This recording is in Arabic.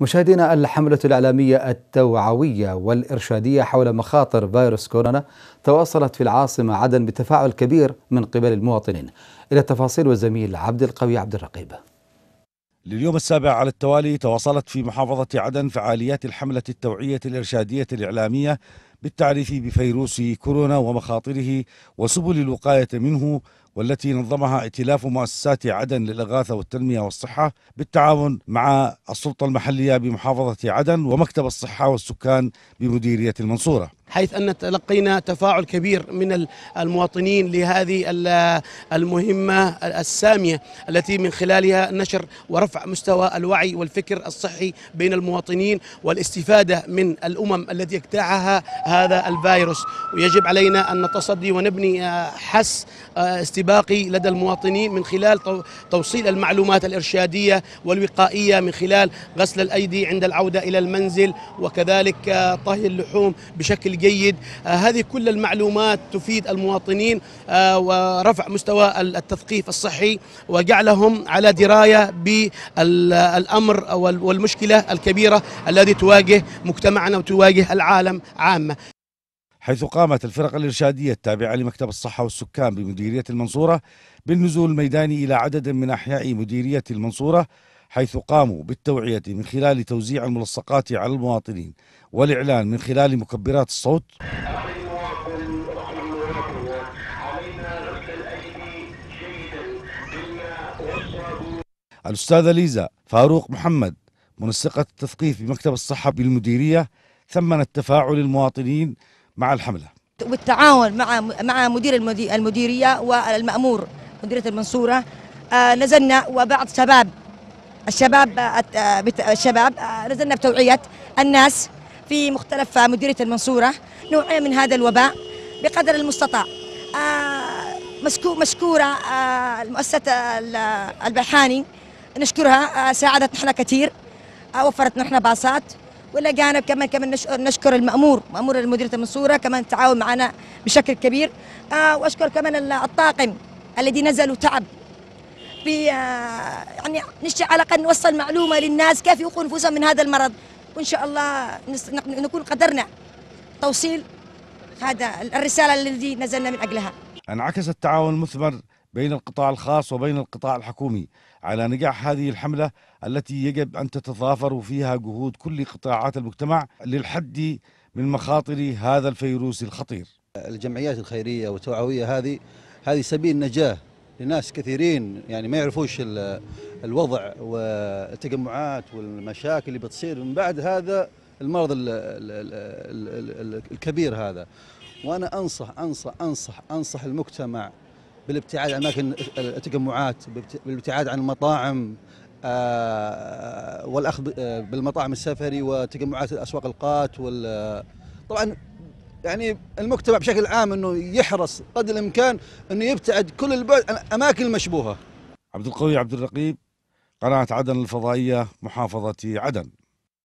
مشاهدينا الحملة الإعلامية التوعوية والإرشادية حول مخاطر فيروس كورونا تواصلت في العاصمة عدن بتفاعل كبير من قبل المواطنين إلى التفاصيل والزميل عبد القوي عبد الرقيب لليوم السابع على التوالي تواصلت في محافظة عدن فعاليات الحملة التوعية الإرشادية الإعلامية بالتعريف بفيروس كورونا ومخاطره وسبل الوقاية منه والتي نظمها ائتلاف مؤسسات عدن للإغاثة والتنمية والصحة بالتعاون مع السلطة المحلية بمحافظة عدن ومكتب الصحة والسكان بمديرية المنصورة حيث أن تلقينا تفاعل كبير من المواطنين لهذه المهمة السامية التي من خلالها نشر ورفع مستوى الوعي والفكر الصحي بين المواطنين والاستفادة من الأمم التي اجتاحها هذا الفيروس ويجب علينا أن نتصدي ونبني آه، حس آه، استباقي لدى المواطنين من خلال توصيل المعلومات الإرشادية والوقائية من خلال غسل الأيدي عند العودة إلى المنزل وكذلك آه، طهي اللحوم بشكل جيد آه، هذه كل المعلومات تفيد المواطنين آه، ورفع مستوى التثقيف الصحي وجعلهم على دراية بالأمر والمشكلة الكبيرة التي تواجه مجتمعنا وتواجه العالم عامة حيث قامت الفرق الإرشادية التابعة لمكتب الصحة والسكان بمديرية المنصورة بالنزول الميداني إلى عدد من أحياء مديرية المنصورة حيث قاموا بالتوعية من خلال توزيع الملصقات على المواطنين والإعلان من خلال مكبرات الصوت الأستاذة ليزا فاروق محمد منسقة التثقيف بمكتب الصحة بالمديرية ثمنت تفاعل المواطنين مع الحملة والتعاون مع مع مدير المديرية والمأمور مديرية المنصورة آه، نزلنا وبعض شباب الشباب الشباب نزلنا بتوعيه الناس في مختلف مديريه المنصوره نوعيه من هذا الوباء بقدر المستطاع آه، مشكوره آه، المؤسسه البحاني نشكرها آه، ساعدت نحن كثير وفرت نحن باصات ولا جانب كمان كمان نشكر المأمور مأمور مديرية المنصورة كمان تعاون معنا بشكل كبير وأشكر كمان الطاقم الذي نزل تعب آه، يعني نشتي على الاقل نوصل معلومه للناس كيف يوقوا انفسهم من هذا المرض وان شاء الله نكون قدرنا توصيل هذا الرساله التي نزلنا من اجلها. انعكس التعاون المثمر بين القطاع الخاص وبين القطاع الحكومي على نجاح هذه الحمله التي يجب ان تتضافر فيها جهود كل قطاعات المجتمع للحد من مخاطر هذا الفيروس الخطير. الجمعيات الخيريه والتوعويه هذه هذه سبيل نجاه لناس كثيرين يعني ما يعرفوش الوضع والتجمعات والمشاكل اللي بتصير من بعد هذا المرض الكبير هذا وانا انصح انصح انصح انصح المجتمع بالابتعاد عن اماكن التجمعات بالابتعاد عن المطاعم آه، آه، والاخذ آه، بالمطاعم السفري وتجمعات الاسواق القات وال طبعا يعني المجتمع بشكل عام انه يحرص قدر الامكان انه يبتعد كل البعد عن الاماكن المشبوهه. عبد القوي عبد الرقيب قناه عدن الفضائيه محافظه عدن.